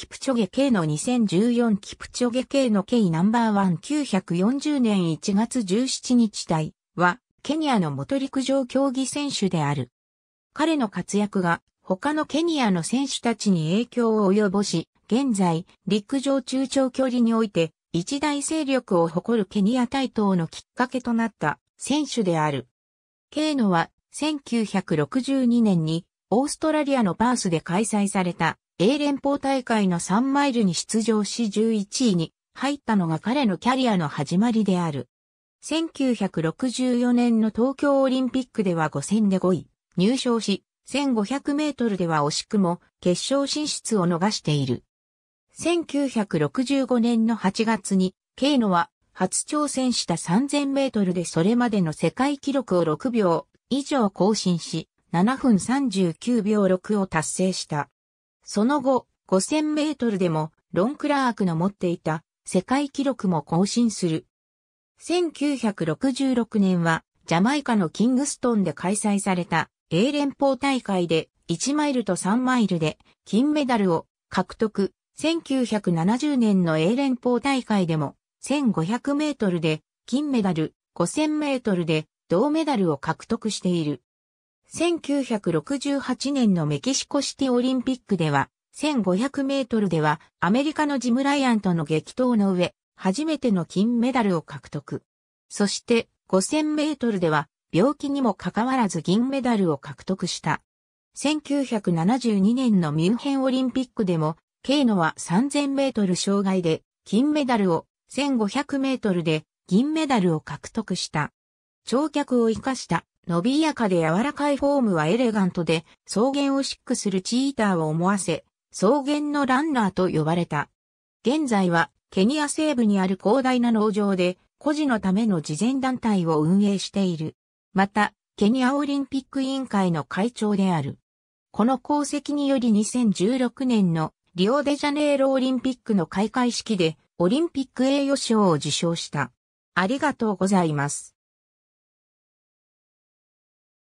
キプチョゲ K の2014キプチョゲ K の K ナンバーワン9 4 0年1月17日隊は、ケニアの元陸上競技選手である。彼の活躍が他のケニアの選手たちに影響を及ぼし、現在、陸上中長距離において一大勢力を誇るケニア対等のきっかけとなった選手である。ケーノは1962年にオーストラリアのパースで開催された A 連邦大会の3マイルに出場し11位に入ったのが彼のキャリアの始まりである。1964年の東京オリンピックでは5戦で5位、入賞し、1500メートルでは惜しくも決勝進出を逃している。1965年の8月に、ケイノは初挑戦した3000メートルでそれまでの世界記録を6秒以上更新し、7分39秒6を達成した。その後、5000メートルでも、ロン・クラークの持っていた世界記録も更新する。1966年は、ジャマイカのキングストンで開催された英連邦大会で1マイルと3マイルで金メダルを獲得。1970年の英連邦大会でも1500メートルで金メダル、5000メートルで銅メダルを獲得している。1968年のメキシコシティオリンピックでは、1500メートルではアメリカのジム・ライアンとの激闘の上、初めての金メダルを獲得。そして5000メートルでは病気にもかかわらず銀メダルを獲得した。1972年のミュンヘンオリンピックでも、ケイノは3000メートル障害で金メダルを1500メートルで銀メダルを獲得した。長脚を生かした伸びやかで柔らかいフォームはエレガントで草原をシックするチーターを思わせ、草原のランナーと呼ばれた。現在はケニア西部にある広大な農場で孤児のための慈善団体を運営している。また、ケニアオリンピック委員会の会長である。この功績により2016年のリオデジャネイロオリンピックの開会式でオリンピック栄誉賞を受賞した。ありがとうございます。